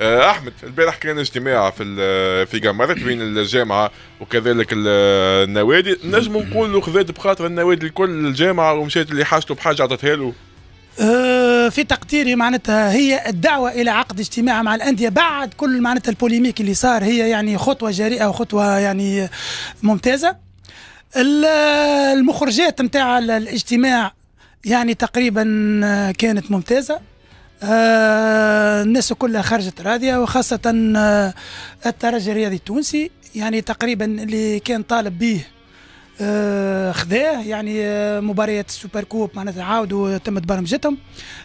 آه، احمد البارح كان اجتماع في آه، في جمرت بين الجامعه وكذلك آه، النوادي نجم نقول خذات بخاطر النوادي الكل الجامعه ومشات اللي حاجته بحاجه عطتها له في تقديري معناتها هي الدعوة إلى عقد اجتماع مع الأندية بعد كل معناتها البوليميك اللي صار هي يعني خطوة جريئة وخطوة يعني ممتازة المخرجات نتاع الاجتماع يعني تقريبا كانت ممتازة آه، الناس كلها خرجت راضيه وخاصه آه، الترجي الرياضي التونسي يعني تقريبا اللي كان طالب به آه، خذاه يعني مباريات السوبر كوب معناتها عاودوا تمت برمجتهم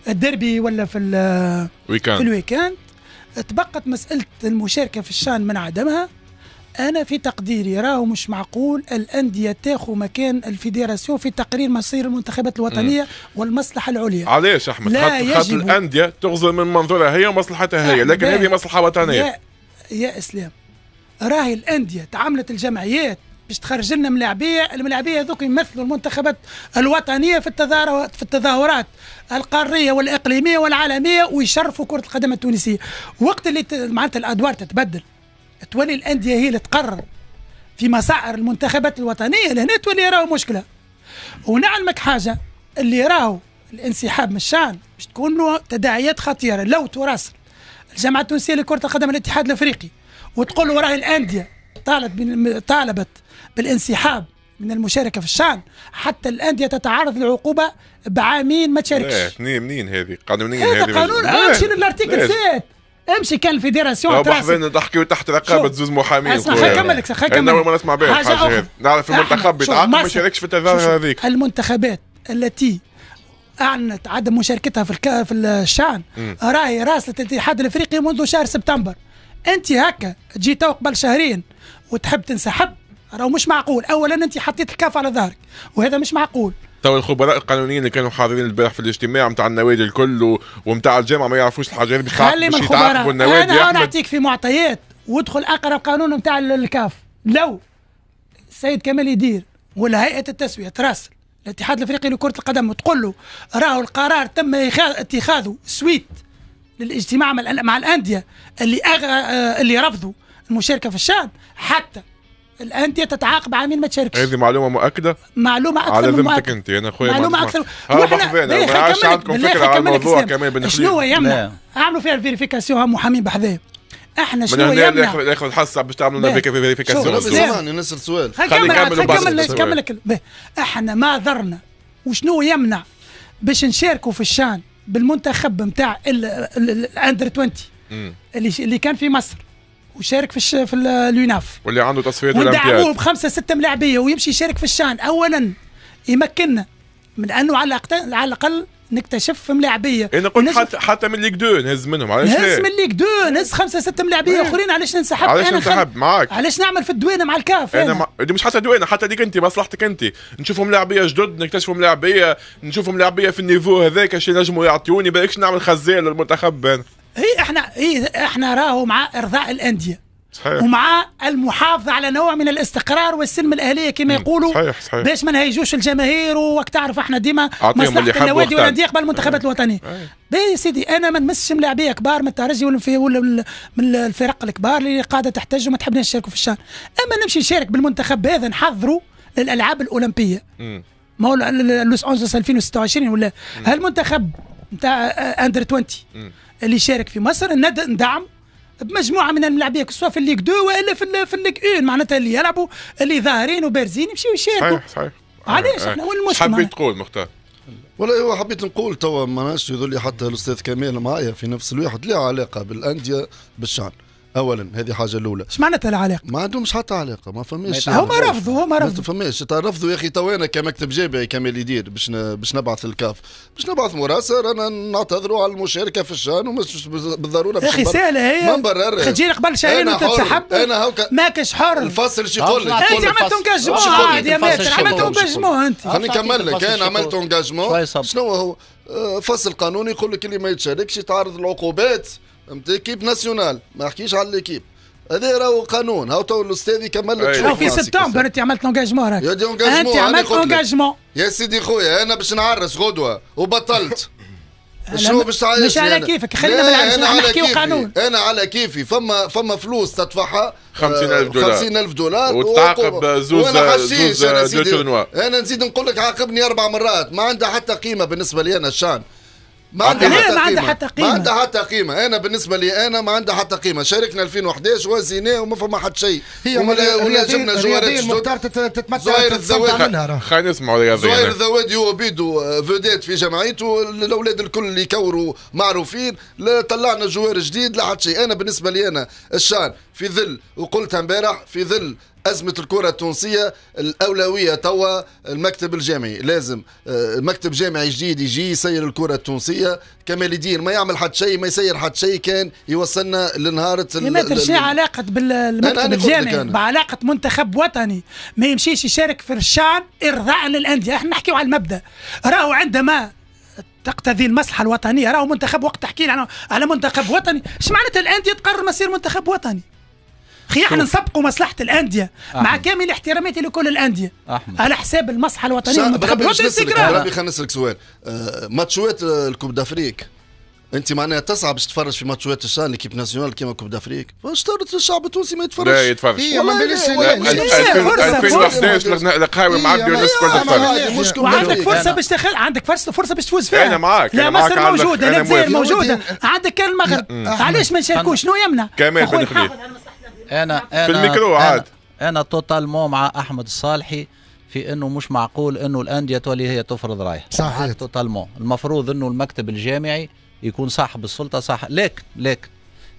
الدربي ولا في الويكاند في الويكاند تبقت مساله المشاركه في الشان من عدمها انا في تقديري راهو مش معقول الانديه تاخذ مكان الفيدراسيون في تقرير مصير المنتخبات الوطنيه مم. والمصلحه العليا علاش احمد خاطر الانديه تغزل من منظورها هي ومصلحتها هي لكن هذه مصلحه وطنيه يا, يا اسلام راهي الانديه تعاملت الجمعيات باش تخرج لنا ملاعبيه الملاعبيه هذوك يمثلوا المنتخبات الوطنيه في التظاهرات في التظاهرات القاريه والاقليميه والعالميه ويشرفوا كره القدم التونسيه وقت اللي معناتها الادوار تتبدل تولي الانديه هي اللي تقرر في مسعر المنتخبات الوطنيه لهنا تولي راهو مشكله ونعلمك حاجه اللي راهو الانسحاب من الشان باش تكون له تداعيات خطيره لو تراسل الجامعه التونسيه لكره القدم الاتحاد الافريقي وتقول له راهي الانديه طالب طالبت بالانسحاب من المشاركه في الشان حتى الانديه تتعرض لعقوبه بعامين ما تشاركش منين منين هذه قانونيا هذا قانون شنو الارتيكل 7 امشي كان الفيدراسيون تراسك بحضن نحكي تحت رقابه زوز محامين اسمع خليني نكمل لك خليني نكمل اول ما نسمع بها حاجه اخرى نعرف نعم، المنتخب بيتعاقب ما شاركش في التذاكر هذيك المنتخبات التي اعلنت عدم مشاركتها في في الشان راهي راسلت الاتحاد الافريقي منذ شهر سبتمبر انت هكا تجي تو قبل شهرين وتحب تنسحب راهو مش معقول اولا انت حطيت الكاف على ظهرك وهذا مش معقول تو الخبراء القانونيين اللي كانوا حاضرين البارح في الاجتماع نتاع النوادي الكل ونتاع الجامعه ما يعرفوش الحاجه هذه خلي من النوادي انا نعطيك في معطيات وادخل اقرا قانون نتاع الكاف لو السيد كمال يدير ولا هيئه التسويه تراسل الاتحاد الافريقي لكره القدم وتقول له راهو القرار تم اتخاذه سويت للاجتماع مع الانديه اللي أغ... آه، اللي رفضوا المشاركه في الشان حتى الانديه تتعاقب مين ما تشاركش هذه معلومه مؤكده معلومه اكثر على ذمتك انت انا اخويا معلومه اكثر لحظه انا ما عادش عندكم فكره على الموضوع كمان شنو يمنع اعملوا فيها الفيريفيكاسيون هم محامين بحذاه احنا شنو يمنع من هنا الحصه باش تعملوا لنا فيريفيكاسيون نسال سؤال خلينا نكمل نكمل نكمل احنا ما ضرنا وشنو يمنع باش نشاركوا في الشان بالمنتخب نتاع الاندر 20 اللي اللي كان في مصر وشارك في في اليوناف واللي عنده تصفيات وندعموه بخمسه سته ملاعبيه ويمشي يشارك في الشان اولا يمكننا من انه على الاقل على الاقل نكتشف ملاعبيه انا إيه، قلت ونشف... حتى حتى من ليك دو نهز منهم علاش نهز من ليك دو نهز خمسه سته ملاعبيه إيه. اخرين علاش ننسحب علاش ننسحب خل... معاك علاش نعمل في الدوينه مع الكاف انا, أنا إيه. ما... دي مش حتى دوينه حتى ديك انت مصلحتك انت نشوفهم ملاعبيه جدد نكتشفهم ملاعبيه نشوفهم ملاعبيه في النيفو هذاك شي نجموا يعطيوني بالكش نعمل خزان للمنتخب انا هي احنا هي احنا راهو مع ارضاء الانديه صحيح. ومع المحافظه على نوع من الاستقرار والسلم الاهليه كما يقولوا صحيح صحيح. باش ما نهيجوش الجماهير وقت تعرف احنا ديما مصلحه النوادي والانديه قبل المنتخبات الوطنيه باهي سيدي انا ما نمسش ملاعبيه كبار من الترجي ولا ولا من الفرق الكبار اللي قاعده تحتج وما تحبناش نشاركوا في الشان اما نمشي نشارك بالمنتخب هذا نحضروا للالعاب الاولمبيه ما هو لوس أنجلوس 2026 ولا هل نتاع اندر 20 اللي يشارك في مصر ندعم بمجموعه من الملاعبيه سواء في الليك 2 والا في في اون 1 معناتها اللي يلعبوا اللي ظاهرين وبارزين يمشيوا يشاركوا صحيح صحيح علاش احنا وين المشكل حبيت تقول مختار ولا حبيت نقول توا ماناش يظل حتى الاستاذ كمال معايا في نفس الواحد له علاقه بالانديه بالشان اولا هذه حاجه الاولى اش معناتها العلاقه ما عندهمش حتى علاقه ما فماش هما رفضوا هما رفضوا ما فماش رفضوا يا اخي تو انا كمكتب جابي كمال يدير باش باش نبعث الكاف باش نبعث مراسل رانا نعتذروا على المشاركه في الشان ومش بالضروره يا اخي سهله هي ما نبرر تجيني قبل شهرين وتتسحب انا هوكا ماكش حر الفصل شي يقول لك انت عملت انجاجمون عادي يا ماتر عملت انجاجمون انت خليني نكمل لك انا عملت انجاجمون شنو هو آه، فصل قانوني يقول لك اللي ما يتشاركش يتعرض للعقوبات نتاع كيب ناسيونال ما نحكيش على ليكيب هذا راهو قانون هاو تو الاستاذ يكمل لك شوف في سبتمبر انت عملت لونجاجمون راك انت عملت لونجاجمون يا سيدي خويا انا باش نعرس غدوه وبطلت شنو باش تعيش مش على كيفك خلينا بالعكس نحكيو قانون انا على كيفي فما فما فلوس تدفعها 50000 آه، دولار 50000 دولار وتعاقب زوز زوز دو تورنوا انا نزيد نقول لك عاقبني اربع مرات ما عندها حتى قيمه بالنسبه لي انا الشان ما عندها حتى, ما عندها حتى قيمه ما عندها حتى قيمه انا بالنسبه لي انا ما عندها حتى قيمه شاركنا 2011 وزيناه وما فما حد شيء هي ولا جبنا جوارات مختار تتمتع زوير الزواج خلينا نسمعوا رياضيين زوير الزواج هو بيدو فيديت في جمعيته الاولاد الكل اللي يكوروا معروفين طلعنا جوار جديد لا حد شيء انا بالنسبه لي انا الشان في ظل وقلتها امبارح في ظل أزمة الكرة التونسية الأولوية توا المكتب الجامعي لازم آه، مكتب جامعي جديد يجي يسير الكرة التونسية كمال الدين ما يعمل حد شيء ما يسير حد شيء كان يوصلنا لنهارة ما ترشي علاقة بالمكتب الجامعي بعلاقة منتخب وطني ما يمشيش يشارك في الشعب إرضاء للأندية احنا نحكيو على المبدأ راهو عندما تقتضي المصلحة الوطنية راهو منتخب وقت تحكي على منتخب وطني اش معناتها الأندية تقرر مصير منتخب وطني خي احنا نسبقوا مصلحه الانديه مع كامل احتراماتي لكل الانديه أحمد. على حساب المصلحه الوطنيه المنتخب ربي خلينا نسالك سؤال آه ماتشوات الكوب دافريك انت معناها تصعب باش تتفرج في ماتشات الشان ليكيب ناسيونال كيما كوب دافريك واش الشعب التونسي ما يتفرجش لا يتفرج هي ما باليش 2011 القهاوي مع بيو الناس الكل تتفرج وعندك فرصه باش تخل... عندك فرصه فرصه باش تفوز فيها انا معاك لا مصر موجوده لا الجزائر موجوده عندك كان المغرب علاش ما نشاركوش شنو يمنع كمال بن خليل انا انا في الميكرو عاد انا, أنا توتالمون مع احمد الصالحي في انه مش معقول انه الانديه تولي هي تفرض رايها صحيح توتالمون المفروض انه المكتب الجامعي يكون صاحب السلطه صح لكن لكن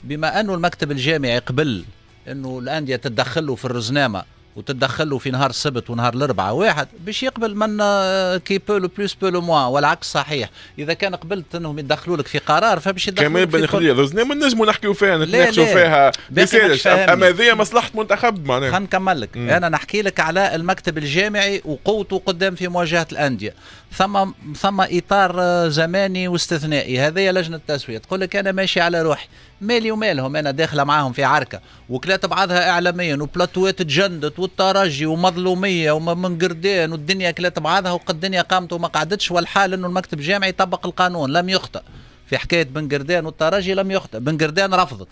بما انه المكتب الجامعي قبل انه الانديه تتدخلوا في الرزنامه وتتدخل في نهار السبت ونهار الاربعاء واحد باش يقبل من آه، كي بو لو بلوس بو لو موان والعكس صحيح اذا كان قبلت انهم يدخلوا لك في قرار فباش يدخلوا كمان بن خويا رزنا ما نجموا نحكيوا فيها نتناقشوا فيها ما اما هذه مصلحه منتخب معناها خلينا نكمل لك انا نحكي لك على المكتب الجامعي وقوته قدام في مواجهه الانديه ثم ثم اطار زماني واستثنائي هذه لجنه التسويه تقول لك انا ماشي على روحي مالي ومالهم انا داخله معاهم في عركه وكلات بعضها اعلاميا وبلاتوات تجندت والترجي ومظلوميه ومن قردان والدنيا كلات بعضها وقد الدنيا قامت وما قعدتش والحال انه المكتب الجامعي يطبق القانون لم يخطئ في حكايه بن قردان والترجي لم يخطئ بن قردان رفضت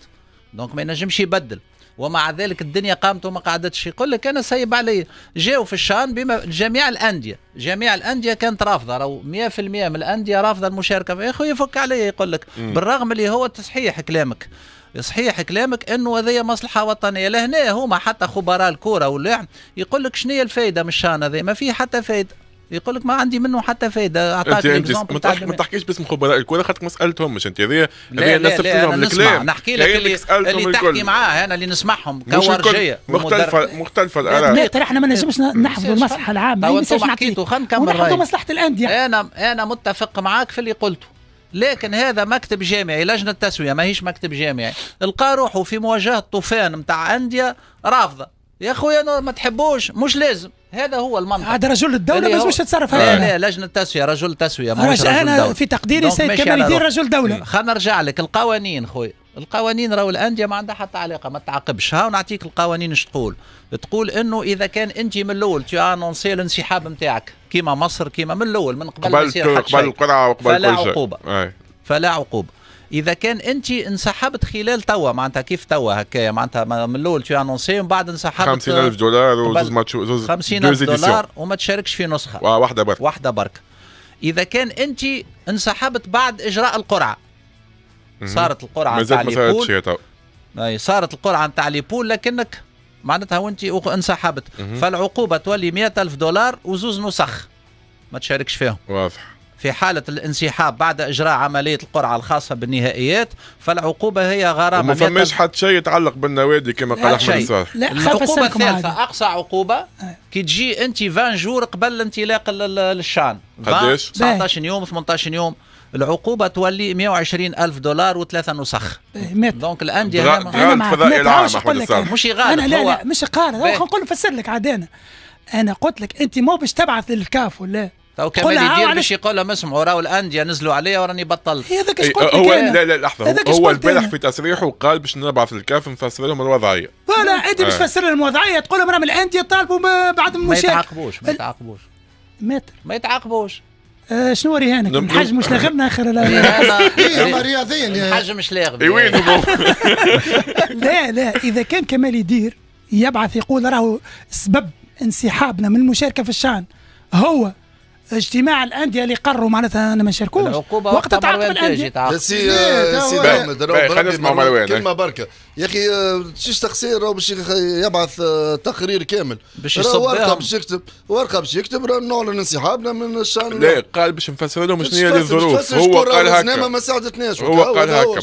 دونك ما ينجمش يبدل ومع ذلك الدنيا قامت وما قعدتش يقول لك انا سيب علي جاو في الشان بما جميع الانديه جميع الانديه كانت رافضه راهو 100% من الانديه رافضه المشاركه يا خويا فك علي يقول لك بالرغم اللي هو تصحيح كلامك صحيح كلامك انه هذه مصلحه وطنيه لهنا هما حتى خبراء الكوره ولا يقول لك شنو هي الفائده من الشان هذا ما فيه حتى فائده يقول لك ما عندي منه حتى فايده اعطاك ما تحكيش باسم خبراء الكره خاطرك ما سالتهم مش انت هذه هذه الناس لهم الكلام نحكي لك اللي, اللي تحكي معاه انا اللي نسمعهم كورجيه مختلفه مختلفه الاراء لا ترى احنا ما نجمش نحفظوا المصلحه العامه ما نجمش حكيتوا خلينا نكمل مصلحه الانديه انا انا متفق معاك في اللي قلته لكن هذا مكتب جامعي لجنه تسويه ماهيش مكتب جامعي لقى روحه في مواجهه طوفان نتاع انديه رافضه يا خويا ما تحبوش مش لازم هذا هو المنطق هذا رجل الدوله بس مش تتصرف لا لا لجنه التسويه رجل تسويه رجل انا دولة. في تقديري سيد كمال يدير رجل دوله خلينا نرجع لك القوانين خويا القوانين راهو الانديه ما عندها حتى علاقه ما تعاقبش ها ونعطيك القوانين اش تقول تقول انه اذا كان انت من الاول تي انونسي الانسحاب نتاعك كيما مصر كيما من الاول من قبل ما يصير قبل القرعه وقبل فلا عقوبه فلا عقوبه اذا كان انت انسحبت خلال توا معناتها كيف توا هكايا معناتها من الاول تو انونسي ومن بعد انسحبت 50000 دولار وزوز ماتش زوز 50000 دولار وما تشاركش في نسخه واحده برك واحده برك اذا كان انت انسحبت بعد اجراء القرعه صارت القرعه نتاع ليبول اي صارت القرعه نتاع ليبول لكنك معناتها وانت انسحبت فالعقوبه تولي 100000 دولار وزوز نسخ ما تشاركش فيهم واضح في حالة الانسحاب بعد إجراء عملية القرعة الخاصة بالنهائيات فالعقوبة هي غرامة ما فماش حتى شيء يتعلق بالنوادي كما قال أحمد صالح العقوبة الثالثة أقصى عقوبة آه. كي تجي أنت 20 جور قبل انطلاق الشان قداش؟ 19 يوم 18 يوم العقوبه تولي 120 الف دولار وثلاثة نسخ نسخ إيه، دونك الانديه غا... غالب فضائي العام احمد مش غالب انا لا لا مش قارن نقول نفسر لك عادانا انا انا قلت لك انت مو باش تبعث للكاف ولا تو كمال يدير باش يقول لهم اسمعوا راهو الانديه نزلوا عليا وراني بطلت هذاك اش إيه، قلت هو لا لا لحظه هو البارح في تصريحه قال باش نبعث الكاف نفسر لهم الوضعيه فوالا آه. انت باش تفسر لهم الوضعيه تقول لهم راهم الانديه طالبوا بعد ما يتعاقبوش ما يتعاقبوش متر ما يتعاقبوش آه شنو رهانك الحاج مش لاغبنا اخر لا إيه، رياضيا الحاج مش لاغب إيه، لا لا اذا كان كمال يدير يبعث يقول راهو سبب انسحابنا من المشاركه في الشان هو اجتماع الانديه اللي قرروا معناتها انا ما نشاركوش وقت تعاقب الانديه يا سي يا سي محمد يعني كلمه بركه يا اخي آه، تشيش تقصير باش يبعث آه، تقرير كامل باش ورقه باش يكتب ورقه باش يكتب نعلن انسحابنا من الشان لا قال باش نفسر لهم شنو هي الظروف هو قال هكا ما ساعدتناش هو قال هكا